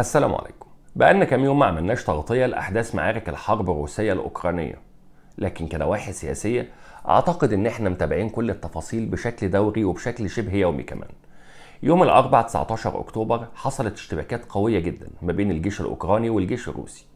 السلام عليكم بقالنا كام يوم ما عملناش تغطية لأحداث معارك الحرب الروسية الأوكرانية لكن كنواحي سياسية أعتقد إن إحنا متابعين كل التفاصيل بشكل دوري وبشكل شبه يومي كمان يوم الأربعاء 19 أكتوبر حصلت اشتباكات قوية جدا ما بين الجيش الأوكراني والجيش الروسي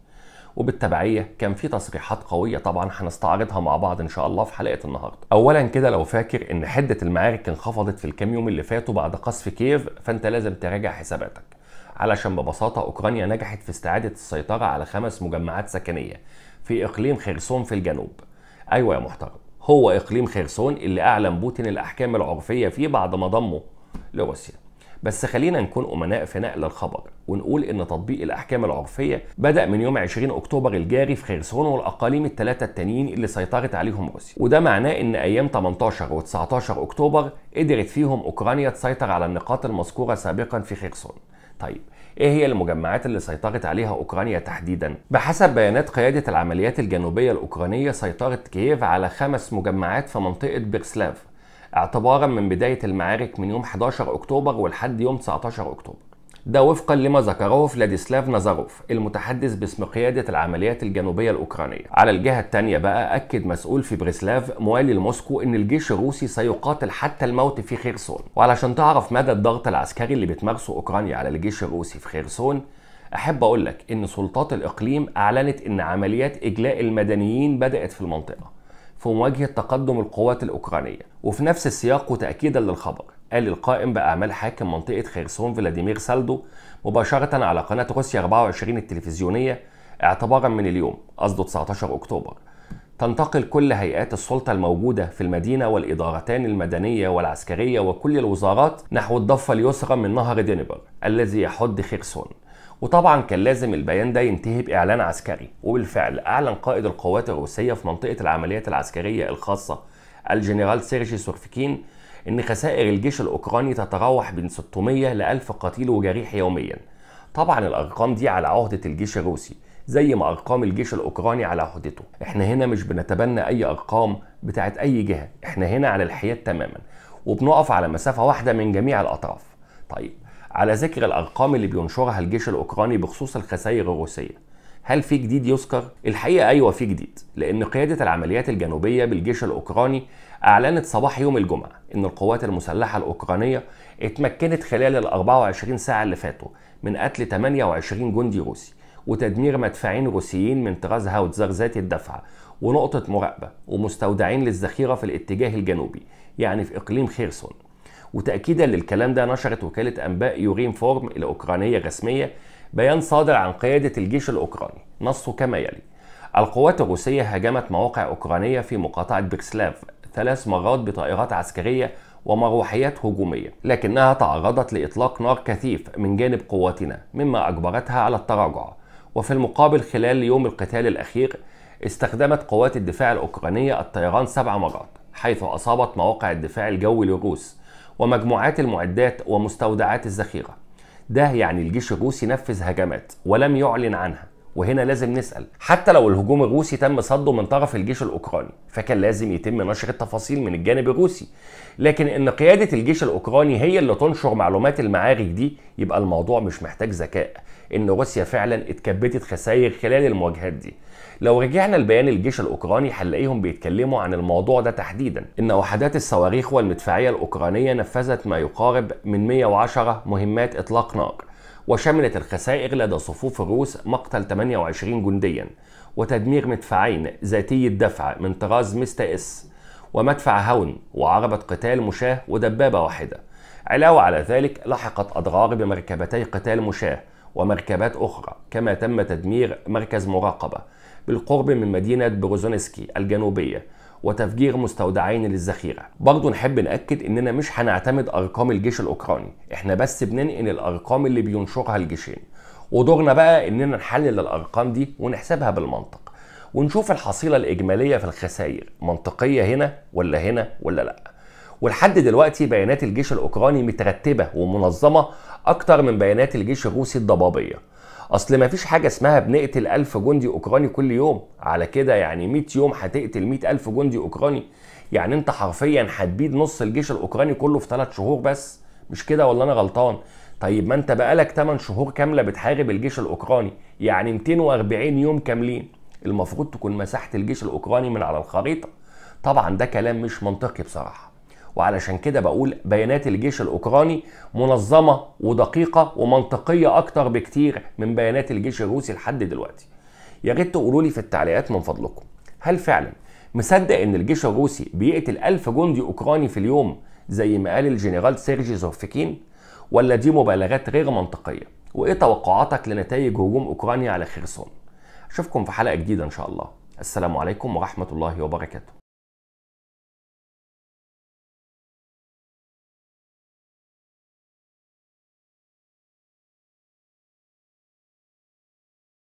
وبالتبعية كان في تصريحات قوية طبعا هنستعرضها مع بعض إن شاء الله في حلقة النهاردة أولا كده لو فاكر إن حدة المعارك انخفضت في الكام يوم اللي فاتوا بعد قصف كييف فأنت لازم تراجع حساباتك علشان ببساطة أوكرانيا نجحت في استعادة السيطرة على خمس مجمعات سكنية في إقليم خرسون في الجنوب أيوة يا محترم هو إقليم خرسون اللي أعلن بوتين الأحكام العرفية فيه بعد ما ضمه لروسيا بس خلينا نكون أمناء في نقل الخبر ونقول إن تطبيق الأحكام العرفية بدأ من يوم 20 أكتوبر الجاري في خرسون والأقاليم الثلاثة التانيين اللي سيطرت عليهم روسيا وده معناه إن أيام 18 و 19 أكتوبر قدرت فيهم أوكرانيا تسيطر على النقاط المذكورة سابقا في خرسون طيب ايه هي المجمعات اللي سيطرت عليها اوكرانيا تحديدا بحسب بيانات قياده العمليات الجنوبيه الاوكرانيه سيطرت كييف على خمس مجمعات في منطقه بيرسلاف اعتبارا من بدايه المعارك من يوم 11 اكتوبر ولحد يوم 19 اكتوبر ده وفقا لما ذكره فلاديسلاف نازاروف المتحدث باسم قيادة العمليات الجنوبية الأوكرانية على الجهة الثانية بقى أكد مسؤول في بريسلاف موالي لموسكو إن الجيش الروسي سيقاتل حتى الموت في خيرسون وعلشان تعرف مدى الضغط العسكري اللي بتمارسه أوكرانيا على الجيش الروسي في خيرسون أحب أقول لك إن سلطات الإقليم أعلنت إن عمليات إجلاء المدنيين بدأت في المنطقة في مواجهة تقدم القوات الأوكرانية وفي نفس السياق وتأكيدا للخبر قال القائم بأعمال حاكم منطقة خيرسون فلاديمير سالدو مباشرة على قناة روسيا 24 التلفزيونية اعتبارا من اليوم قصده 19 أكتوبر تنتقل كل هيئات السلطة الموجودة في المدينة والإدارتان المدنية والعسكرية وكل الوزارات نحو الضفة اليسرى من نهر دينيبر الذي يحد خيرسون وطبعا كان لازم البيان ده ينتهي باعلان عسكري وبالفعل اعلن قائد القوات الروسيه في منطقه العمليات العسكريه الخاصه الجنرال سيرجي سورفكين ان خسائر الجيش الاوكراني تتراوح بين 600 ل 1000 قتيل وجريح يوميا طبعا الارقام دي على عهده الجيش الروسي زي ما ارقام الجيش الاوكراني على عهدته احنا هنا مش بنتبنى اي ارقام بتاعت اي جهه احنا هنا على الحياد تماما وبنقف على مسافه واحده من جميع الاطراف طيب على ذكر الارقام اللي بينشرها الجيش الاوكراني بخصوص الخسائر الروسيه هل في جديد يذكر؟ الحقيقة أيوة في جديد، لأن قيادة العمليات الجنوبية بالجيش الأوكراني أعلنت صباح يوم الجمعة إن القوات المسلحة الأوكرانية اتمكنت خلال ال 24 ساعة اللي فاتوا من قتل 28 جندي روسي وتدمير مدفعين روسيين من طراز هاوتزر ذات الدفع ونقطة مراقبة ومستودعين للذخيرة في الاتجاه الجنوبي يعني في إقليم خيرسون وتأكيدا للكلام ده نشرت وكالة أنباء يورين فورم الأوكرانية الرسمية بيان صادر عن قيادة الجيش الأوكراني نصه كما يلي القوات الروسية هاجمت مواقع أوكرانية في مقاطعة بيرسلاف ثلاث مرات بطائرات عسكرية ومروحيات هجومية لكنها تعرضت لإطلاق نار كثيف من جانب قواتنا مما أجبرتها على التراجع وفي المقابل خلال يوم القتال الأخير استخدمت قوات الدفاع الأوكرانية الطيران سبع مرات حيث أصابت مواقع الدفاع الجوي للروس ومجموعات المعدات ومستودعات الذخيرة ده يعني الجيش الروسي نفذ هجمات ولم يعلن عنها وهنا لازم نسأل حتى لو الهجوم الروسي تم صده من طرف الجيش الأوكراني فكان لازم يتم نشر التفاصيل من الجانب الروسي لكن إن قيادة الجيش الأوكراني هي اللي تنشر معلومات المعارك دي يبقى الموضوع مش محتاج ذكاء إن روسيا فعلا اتكبتت خسائر خلال المواجهات دي لو رجعنا لبيان الجيش الاوكراني هنلاقيهم بيتكلموا عن الموضوع ده تحديدا ان وحدات الصواريخ والمدفعيه الاوكرانيه نفذت ما يقارب من 110 مهمات اطلاق نار وشملت الخسائر لدى صفوف الروس مقتل 28 جنديا وتدمير مدفعين ذاتي الدفع من طراز ميستا اس ومدفع هون وعربة قتال مشاة ودبابة واحدة علاوة على ذلك لحقت أضرار بمركبتي قتال مشاة ومركبات أخرى كما تم تدمير مركز مراقبة بالقرب من مدينة بروزونسكي الجنوبية وتفجير مستودعين للذخيره برضه نحب ناكد اننا مش هنعتمد ارقام الجيش الاوكراني احنا بس بننقل الارقام اللي بينشرها الجيشين ودورنا بقى اننا نحلل الارقام دي ونحسبها بالمنطق ونشوف الحصيله الاجماليه في الخسائر منطقيه هنا ولا هنا ولا لا ولحد دلوقتي بيانات الجيش الاوكراني مترتبه ومنظمه اكتر من بيانات الجيش الروسي الضبابيه اصل ما فيش حاجه اسمها بنقتل 1000 جندي اوكراني كل يوم على كده يعني 100 يوم هتقتل 100000 جندي اوكراني يعني انت حرفيا هتبيد نص الجيش الاوكراني كله في 3 شهور بس مش كده ولا انا غلطان طيب ما انت بقالك 8 شهور كامله بتحارب الجيش الاوكراني يعني 240 يوم كاملين المفروض تكون مساحه الجيش الاوكراني من على الخريطه طبعا ده كلام مش منطقي بصراحه وعلشان كده بقول بيانات الجيش الاوكراني منظمه ودقيقه ومنطقيه اكتر بكتير من بيانات الجيش الروسي لحد دلوقتي يا ريت تقولوا لي في التعليقات من فضلكم هل فعلا مصدق ان الجيش الروسي بيقتل ألف جندي اوكراني في اليوم زي ما قال الجنرال سيرجي زوفكين ولا دي مبالغات غير منطقيه وايه توقعاتك لنتائج هجوم اوكرانيا على خرسون اشوفكم في حلقه جديده ان شاء الله السلام عليكم ورحمه الله وبركاته